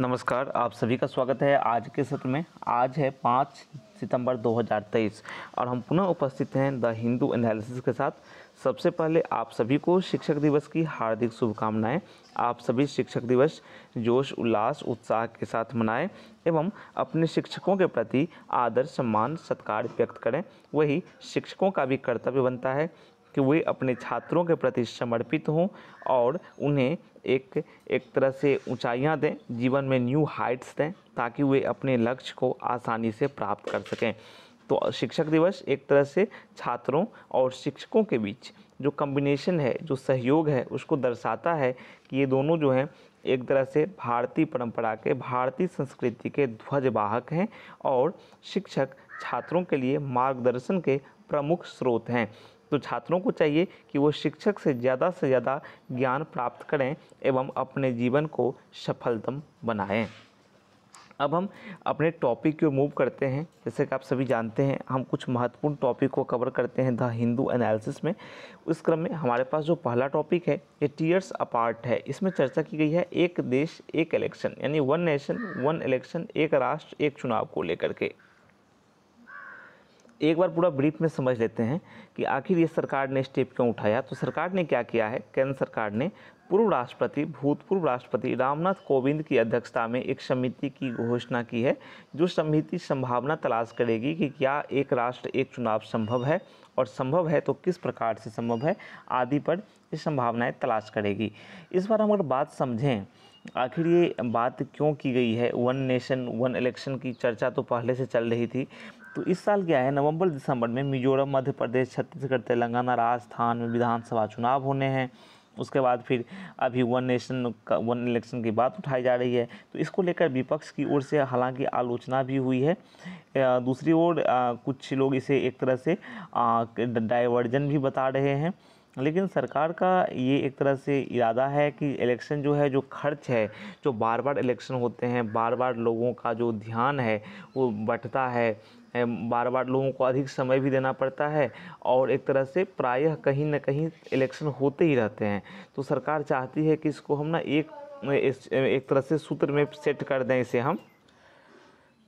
नमस्कार आप सभी का स्वागत है आज के सत्र में आज है पाँच सितंबर 2023 और हम पुनः उपस्थित हैं द हिंदू एनालिसिस के साथ सबसे पहले आप सभी को शिक्षक दिवस की हार्दिक शुभकामनाएं आप सभी शिक्षक दिवस जोश उल्लास उत्साह के साथ मनाएं एवं अपने शिक्षकों के प्रति आदर सम्मान सत्कार व्यक्त करें वही शिक्षकों का भी कर्तव्य बनता है कि वे अपने छात्रों के प्रति समर्पित हों और उन्हें एक एक तरह से ऊंचाइयां दें जीवन में न्यू हाइट्स दें ताकि वे अपने लक्ष्य को आसानी से प्राप्त कर सकें तो शिक्षक दिवस एक तरह से छात्रों और शिक्षकों के बीच जो कम्बिनेशन है जो सहयोग है उसको दर्शाता है कि ये दोनों जो हैं एक तरह से भारतीय परंपरा के भारतीय संस्कृति के ध्वजवाहक हैं और शिक्षक छात्रों के लिए मार्गदर्शन के प्रमुख स्रोत हैं तो छात्रों को चाहिए कि वो शिक्षक से ज़्यादा से ज़्यादा ज्ञान प्राप्त करें एवं अपने जीवन को सफलतम बनाएं अब हम अपने टॉपिक को मूव करते हैं जैसे कि आप सभी जानते हैं हम कुछ महत्वपूर्ण टॉपिक को कवर करते हैं द हिंदू एनालिसिस में उस क्रम में हमारे पास जो पहला टॉपिक है ये टीयर्स अपार्ट है इसमें चर्चा की गई है एक देश एक इलेक्शन यानी वन नेशन वन इलेक्शन एक राष्ट्र एक चुनाव को लेकर के एक बार पूरा ब्रीफ में समझ लेते हैं कि आखिर ये सरकार ने स्टेप क्यों उठाया तो सरकार ने क्या किया है केंद्र सरकार ने पूर्व राष्ट्रपति भूतपूर्व राष्ट्रपति रामनाथ कोविंद की अध्यक्षता में एक समिति की घोषणा की है जो समिति संभावना तलाश करेगी कि क्या एक राष्ट्र एक चुनाव संभव है और संभव है तो किस प्रकार से संभव है आदि पर ये संभावनाएँ तलाश करेगी इस बार हम अगर बात समझें आखिर ये बात क्यों की गई है वन नेशन वन इलेक्शन की चर्चा तो पहले से चल रही थी तो इस साल क्या है नवंबर दिसंबर में मिजोरम मध्य प्रदेश छत्तीसगढ़ तेलंगाना राजस्थान में विधानसभा चुनाव होने हैं उसके बाद फिर अभी वन नेशन का वन इलेक्शन की बात उठाई जा रही है तो इसको लेकर विपक्ष की ओर से हालांकि आलोचना भी हुई है दूसरी ओर कुछ लोग इसे एक तरह से डाइवर्जन भी बता रहे हैं लेकिन सरकार का ये एक तरह से इरादा है कि इलेक्शन जो है जो खर्च है जो बार बार इलेक्शन होते हैं बार बार लोगों का जो ध्यान है वो बटता है बार बार लोगों को अधिक समय भी देना पड़ता है और एक तरह से प्रायः कहीं ना कहीं इलेक्शन होते ही रहते हैं तो सरकार चाहती है कि इसको हम ना एक एक तरह से सूत्र में सेट कर दें इसे हम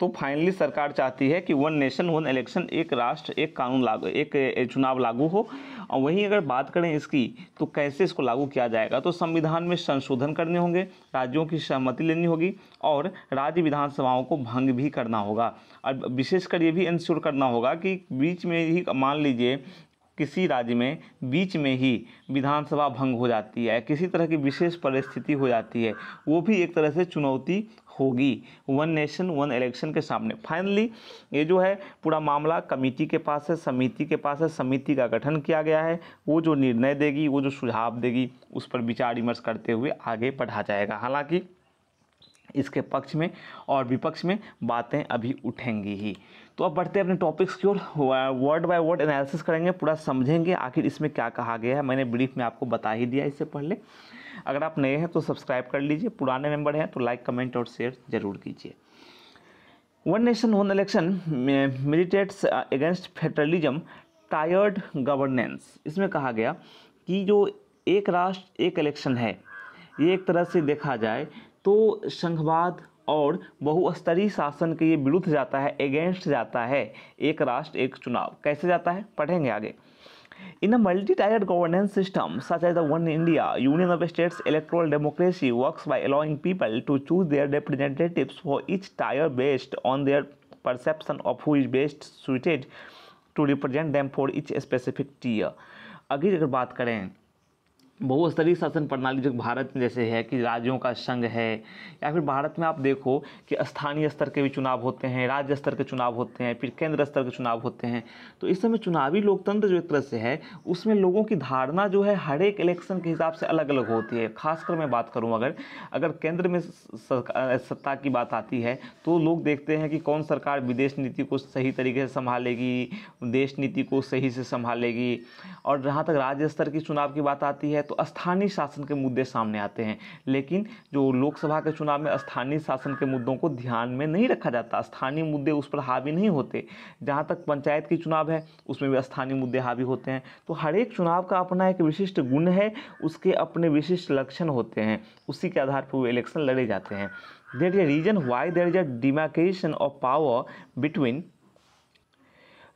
तो फाइनली सरकार चाहती है कि वन नेशन वन इलेक्शन एक राष्ट्र एक कानून लागू एक चुनाव लागू हो और वहीं अगर बात करें इसकी तो कैसे इसको लागू किया जाएगा तो संविधान में संशोधन करने होंगे राज्यों की सहमति लेनी होगी और राज्य विधानसभाओं को भंग भी करना होगा और विशेषकर ये भी इंश्योर करना होगा कि बीच में ही मान लीजिए किसी राज्य में बीच में ही विधानसभा भंग हो जाती है किसी तरह की विशेष परिस्थिति हो जाती है वो भी एक तरह से चुनौती होगी वन नेशन वन इलेक्शन के सामने फाइनली ये जो है पूरा मामला कमेटी के पास है समिति के पास है समिति का गठन किया गया है वो जो निर्णय देगी वो जो सुझाव देगी उस पर विचार विमर्श करते हुए आगे बढ़ा जाएगा हालाँकि इसके पक्ष में और विपक्ष में बातें अभी उठेंगी ही तो अब बढ़ते हैं अपने टॉपिक्स की ओर वर्ड बाय वर्ड एनालिसिस करेंगे पूरा समझेंगे आखिर इसमें क्या कहा गया है मैंने ब्रीफ में आपको बता ही दिया इससे पहले अगर आप नए हैं तो सब्सक्राइब कर लीजिए पुराने मेंबर हैं तो लाइक कमेंट और शेयर ज़रूर कीजिए one nation one election militates against federalism tiered governance इसमें कहा गया कि जो एक राष्ट्र एक इलेक्शन है ये एक तरह से देखा जाए तो संघवाद और बहुस्तरीय शासन के ये विरुद्ध जाता है अगेंस्ट जाता है एक राष्ट्र एक चुनाव कैसे जाता है पढ़ेंगे आगे in a multi tiered governance system such as the one India union of states electoral democracy works by allowing people to choose their representative for each tier based on their perception of who is best suited to represent them for each specific tier अगर अगर बात करें बहुस्तरीय शासन प्रणाली जो भारत में जैसे है कि राज्यों का संघ है या फिर भारत में आप देखो कि स्थानीय स्तर के भी चुनाव होते हैं राज्य स्तर के चुनाव होते हैं फिर केंद्र स्तर के चुनाव होते हैं तो इस समय चुनावी लोकतंत्र जो एक तरह से है उसमें लोगों की धारणा जो है हर एक इलेक्शन के हिसाब से अलग अलग होती है खासकर मैं बात करूँ अगर अगर केंद्र में सत्ता की बात आती है तो लोग देखते हैं कि कौन सरकार विदेश नीति को सही तरीके से संभालेगी देश नीति को सही से संभालेगी और जहाँ तक राज्य स्तर की चुनाव की बात आती है तो तो स्थानीय शासन के मुद्दे सामने आते हैं लेकिन जो लोकसभा के चुनाव में स्थानीय शासन के मुद्दों को ध्यान में नहीं रखा जाता स्थानीय मुद्दे उस पर हावी नहीं होते जहाँ तक पंचायत के चुनाव है उसमें भी स्थानीय मुद्दे हावी होते हैं तो हर एक चुनाव का अपना एक विशिष्ट गुण है उसके अपने विशिष्ट लक्षण होते हैं उसी के आधार पर वो इलेक्शन लड़े जाते हैं there is a reason why there is a demarcation of power between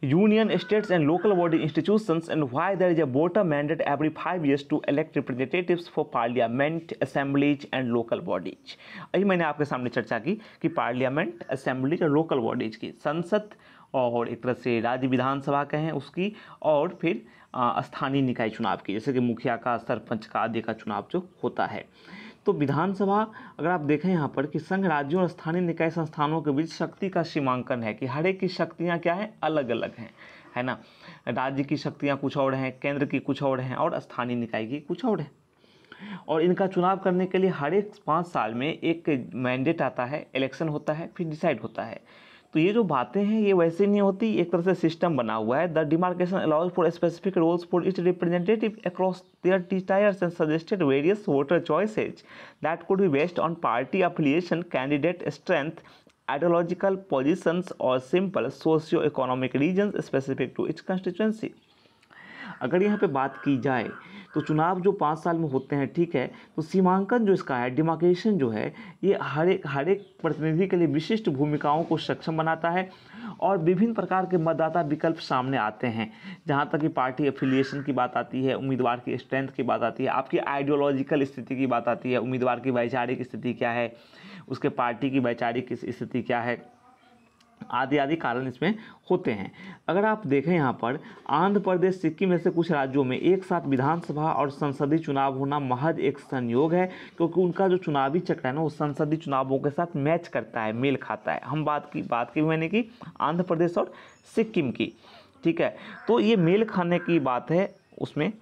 union states and local body institutions and why there is a voter mandate every 5 years to elect representatives for parliament assemblies and local bodies यही मैंने आपके सामने चर्चा की कि parliament assemblies और local bodies की संसद और एक तरह से राज्य विधानसभा के हैं उसकी और फिर स्थानीय निकाय चुनाव की जैसे कि मुखिया का सरपंच का आदि का चुनाव जो होता है तो विधानसभा अगर आप देखें यहाँ पर कि संघ राज्यों और स्थानीय निकाय संस्थानों के बीच शक्ति का सीमांकन है कि हर एक की शक्तियाँ क्या हैं अलग अलग हैं है ना राज्य की शक्तियाँ कुछ और हैं केंद्र की कुछ और हैं और स्थानीय निकाय की कुछ और हैं और इनका चुनाव करने के लिए हर एक पाँच साल में एक मैंडेट आता है इलेक्शन होता है फिर डिसाइड होता है तो ये जो बातें हैं ये वैसे नहीं होती एक तरह से सिस्टम बना हुआ है the demarcation allows for specific roles for each representative across their tiers and suggested various voter choices that could be based on party affiliation candidate strength ideological positions और simple socio economic reason specific to its constituency अगर यहाँ पे बात की जाए तो चुनाव जो पाँच साल में होते हैं ठीक है तो सीमांकन जो इसका है डिमार्केशन जो है ये हर एक हर एक प्रतिनिधि के लिए विशिष्ट भूमिकाओं को सक्षम बनाता है और विभिन्न प्रकार के मतदाता विकल्प सामने आते हैं जहाँ तक कि पार्टी एफिलिएशन की बात आती है उम्मीदवार की स्ट्रेंथ की बात आती है आपकी आइडियोलॉजिकल स्थिति की बात आती है उम्मीदवार की वैचारिक स्थिति क्या है उसके पार्टी की वैचारिक स्थिति क्या है आदि आदि कारण इसमें होते हैं अगर आप देखें यहाँ पर आंध्र प्रदेश सिक्किम ऐसे कुछ राज्यों में एक साथ विधानसभा और संसदीय चुनाव होना महज एक संयोग है क्योंकि उनका जो चुनावी चक्र है ना वो संसदीय चुनावों के साथ मैच करता है मेल खाता है हम बात की बात की मैंने की आंध्र प्रदेश और सिक्किम की ठीक है तो ये मेल खाने की बात है उसमें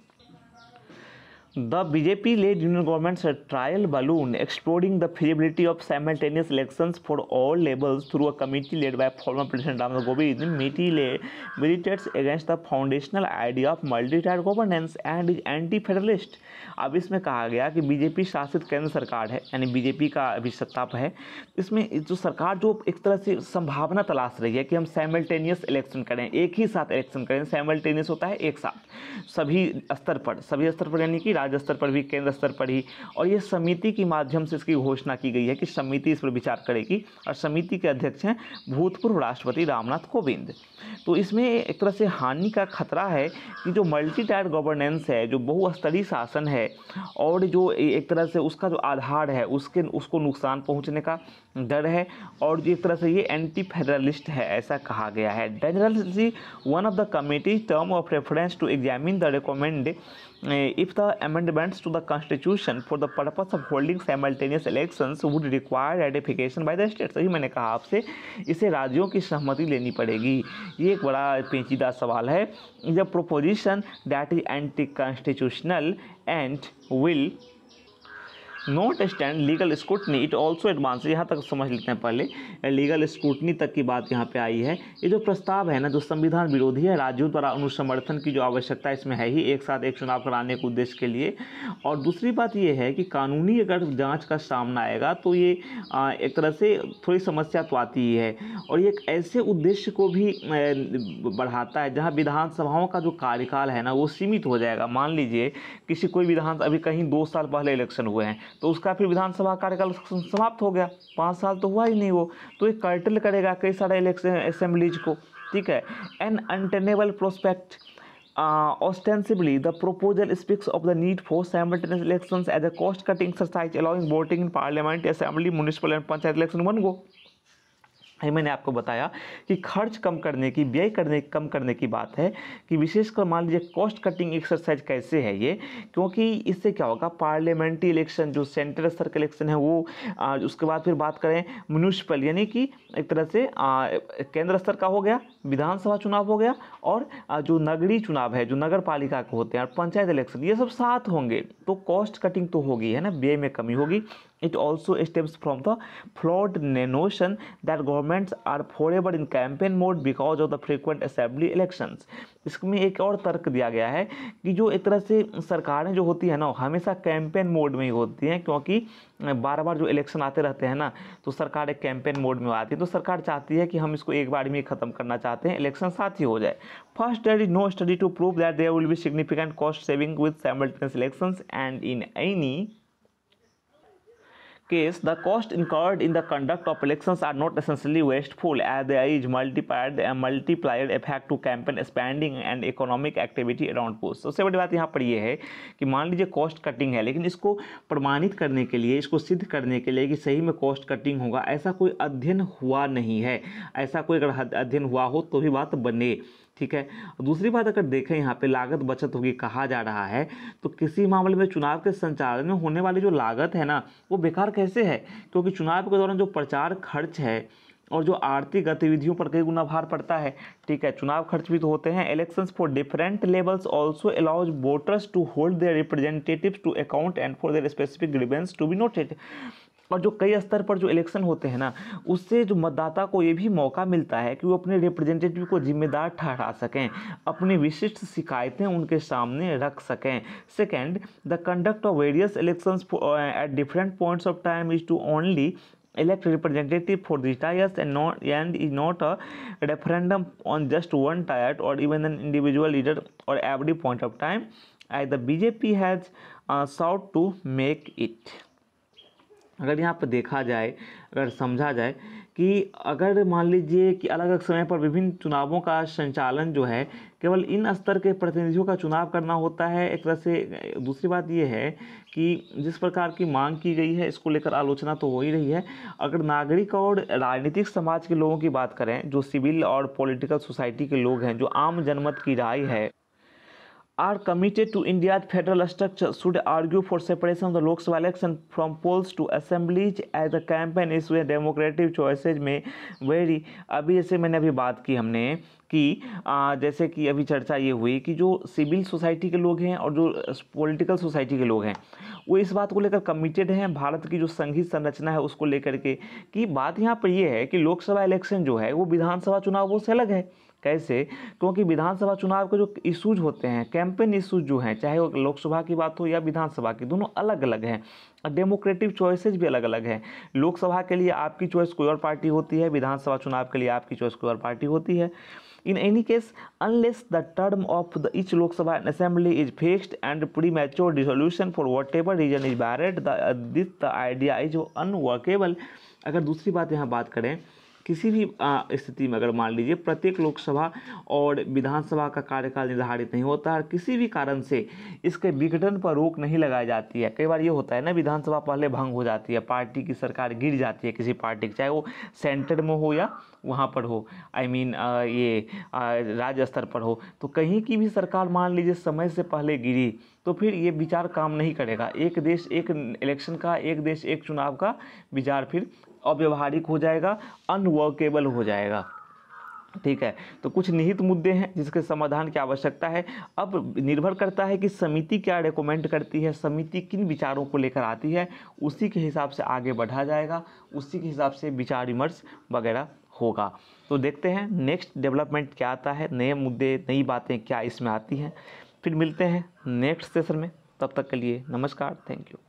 the BJP led union government's trial balloon exploring the feasibility of simultaneous election for all levels through a committee led by former president Ramnath Kovind मिटी ले militates against the foundational idea of multi tier governance and anti federalist अब इसमें कहा गया कि BJP शासित केंद्र सरकार है यानी बीजेपी का अभी सत्ता है इसमें जो सरकार जो एक तरह से संभावना तलाश रही है कि हम साइमल्टेनियस इलेक्शन करें एक ही साथ इलेक्शन करें साइमल्टेनियस होता है एक साथ सभी स्तर पर सभी स्तर पर यानी कि राज्य स्तर पर भी केंद्र स्तर पर ही और ये समिति के माध्यम से इसकी घोषणा की गई है कि समिति इस पर विचार करेगी और समिति के अध्यक्ष हैं भूतपूर्व राष्ट्रपति रामनाथ कोविंद तो इसमें एक तरह से हानि का खतरा है कि जो मल्टी टायर गवर्नेंस है जो बहुस्तरीय शासन है और जो एक तरह से उसका जो आधार है उसके उसको नुकसान पहुँचने का दर है और जिस तरह से ये एंटी फेडरलिस्ट है ऐसा कहा गया है डेनरल one of the committees term of reference to examine the recommend if the amendments to the constitution for the purpose of holding simultaneous election would require ratification by the state सही मैंने कहा आपसे इसे राज्यों की सहमति लेनी पड़ेगी ये एक बड़ा पेचीदा सवाल है जब proposition that is anti constitutional and will not stand legal scrutiny it also advance यहाँ तक समझ लेते हैं पहले लीगल स्कूटनी तक की बात यहाँ पे आई है ये जो प्रस्ताव है ना जो संविधान विरोधी है राज्यों द्वारा अनुसमर्थन की जो आवश्यकता इसमें है ही एक साथ एक चुनाव कराने के उद्देश्य के लिए और दूसरी बात यह है कि कानूनी अगर जाँच का सामना आएगा तो ये एक तरह से थोड़ी समस्या तो आती ही है और ये एक ऐसे उद्देश्य को भी बढ़ाता है जहाँ विधानसभाओं का जो कार्यकाल है ना वो सीमित हो जाएगा मान लीजिए किसी कोई विधान अभी कहीं दो साल पहले इलेक्शन हुए हैं तो उसका फिर विधानसभा कार्यकाल समाप्त हो गया पाँच साल तो हुआ ही नहीं वो तो ये कर्टल करेगा कई सारे इलेक्शन असेंबलीज को ठीक है an untenable prospect ostensibly the proposal speaks of the need for simultaneous election as a cost cutting exercise allowing voting in parliament assembly municipal and panchayat election one go ये मैंने आपको बताया कि खर्च कम करने की व्यय करने कम करने की बात है कि विशेषकर मान लीजिए कॉस्ट कटिंग एक्सरसाइज कैसे है ये क्योंकि इससे क्या होगा पार्लियामेंट्री इलेक्शन जो सेंट्रल स्तर के इलेक्शन है वो आ, उसके बाद फिर बात करें म्यूनिसिपल यानी कि एक तरह से केंद्र स्तर का हो गया विधानसभा चुनाव हो गया और आ, जो नगरीय चुनाव है जो नगर पालिका के होते हैं और पंचायत इलेक्शन ये सब साथ होंगे तो कॉस्ट कटिंग तो होगी है ना व्यय में कमी होगी it also stems from the flawed notion that governments are forever in campaign mode because of the frequent assembly elections इसमें एक और तर्क दिया गया है कि जो एक तरह से सरकारें जो होती है ना हमेशा कैंपेन मोड में ही होती हैं क्योंकि बार बार जो इलेक्शन आते रहते हैं ना तो सरकार एक कैंपेन मोड में आती है तो सरकार चाहती है कि हम इसको एक बार में ख़त्म करना चाहते हैं इलेक्शन साथ ही हो जाए first there is no study to prove that there will be significant cost saving with simultaneous election and in any case, the cost incurred in the conduct of elections are not essentially wasteful as there is multiplied a multiplier effect to campaign spending and economic activity around post. सबसे बड़ी बात यहाँ पर यह है कि मान लीजिए कॉस्ट कटिंग है लेकिन इसको प्रमाणित करने के लिए इसको सिद्ध करने के लिए कि सही में कॉस्ट कटिंग होगा ऐसा कोई अध्ययन हुआ नहीं है ऐसा कोई अगर अध्ययन हुआ हो तो भी बात बने ठीक है दूसरी बात अगर देखें यहाँ पे लागत बचत होगी कहा जा रहा है तो किसी मामले में चुनाव के संचालन में होने वाली जो लागत है ना वो बेकार कैसे है क्योंकि चुनाव के दौरान जो प्रचार खर्च है और जो आर्थिक गतिविधियों पर कई गुना भार पड़ता है ठीक है चुनाव खर्च भी तो होते हैं elections for different levels also allows voters to hold their representative to account and for their specific grievances to be noted और जो कई स्तर पर जो इलेक्शन होते हैं ना उससे जो मतदाता को ये भी मौका मिलता है कि वो अपने रिप्रेजेंटेटिव को जिम्मेदार ठहरा सकें अपनी विशिष्ट शिकायतें उनके सामने रख सकें second the conduct of various elections at different points of time is to only elect representative for this tiers and not and is not a referendum on just one tier और इवन एन इंडिविजुअल लीडर और every point of time at the BJP has sought to make it अगर यहाँ पर देखा जाए अगर समझा जाए कि अगर मान लीजिए कि अलग अलग समय पर विभिन्न चुनावों का संचालन जो है केवल इन स्तर के प्रतिनिधियों का चुनाव करना होता है एक तरह से दूसरी बात यह है कि जिस प्रकार की मांग की गई है इसको लेकर आलोचना तो हो ही रही है अगर नागरिक और राजनीतिक समाज के लोगों की बात करें जो सिविल और पॉलिटिकल सोसाइटी के लोग हैं जो आम जनमत की राय है are committed to India's federal structure should argue for separation of the Lok Sabha election from polls to assemblies as the campaign is where democratic choices में वेरी अभी जैसे मैंने अभी बात की हमने कि आ, जैसे कि अभी चर्चा ये हुई कि जो सिविल सोसाइटी के लोग हैं और जो पॉलिटिकल सोसाइटी के लोग हैं वो इस बात को लेकर कमिटेड हैं भारत की जो संघीय संरचना है उसको लेकर के कि बात यहाँ पर यह है कि लोकसभा इलेक्शन जो है वो विधानसभा चुनावों से अलग है कैसे क्योंकि विधानसभा चुनाव के जो इशूज होते हैं कैंपेन इशूज जो हैं चाहे वो लोकसभा की बात हो या विधानसभा की दोनों अलग अलग हैं और डेमोक्रेटिक चॉइसेज भी अलग अलग हैं लोकसभा के लिए आपकी चॉइस कोई और पार्टी होती है विधानसभा चुनाव के लिए आपकी चॉइस कोई और पार्टी होती है in any case unless the term of the each Lok Sabha assembly is fixed and pre mature dissolution for what ever reason is बैरेड the idea is unworkable अगर दूसरी बात यहाँ बात करें किसी भी स्थिति में अगर मान लीजिए प्रत्येक लोकसभा और विधानसभा का कार्यकाल निर्धारित नहीं होता है किसी भी कारण से इसके विघटन पर रोक नहीं लगाई जाती है कई बार ये होता है ना विधानसभा पहले भंग हो जाती है पार्टी की सरकार गिर जाती है किसी पार्टी की चाहे वो सेंटर में हो या वहाँ पर हो आई I मीन mean, ये राज्य स्तर पर हो तो कहीं की भी सरकार मान लीजिए समय से पहले गिरी तो फिर ये विचार काम नहीं करेगा एक देश एक इलेक्शन का एक देश एक चुनाव का विचार फिर अव्यवहारिक हो जाएगा अनवर्केबल हो जाएगा ठीक है तो कुछ निहित मुद्दे हैं जिसके समाधान की आवश्यकता है अब निर्भर करता है कि समिति क्या रेकमेंड करती है समिति किन विचारों को लेकर आती है उसी के हिसाब से आगे बढ़ा जाएगा उसी के हिसाब से विचार विमर्श वगैरह होगा तो देखते हैं नेक्स्ट डेवलपमेंट क्या आता है नए मुद्दे नई बातें क्या इसमें आती हैं फिर मिलते हैं नेक्स्ट सेशन में तब तक के लिए नमस्कार थैंक यू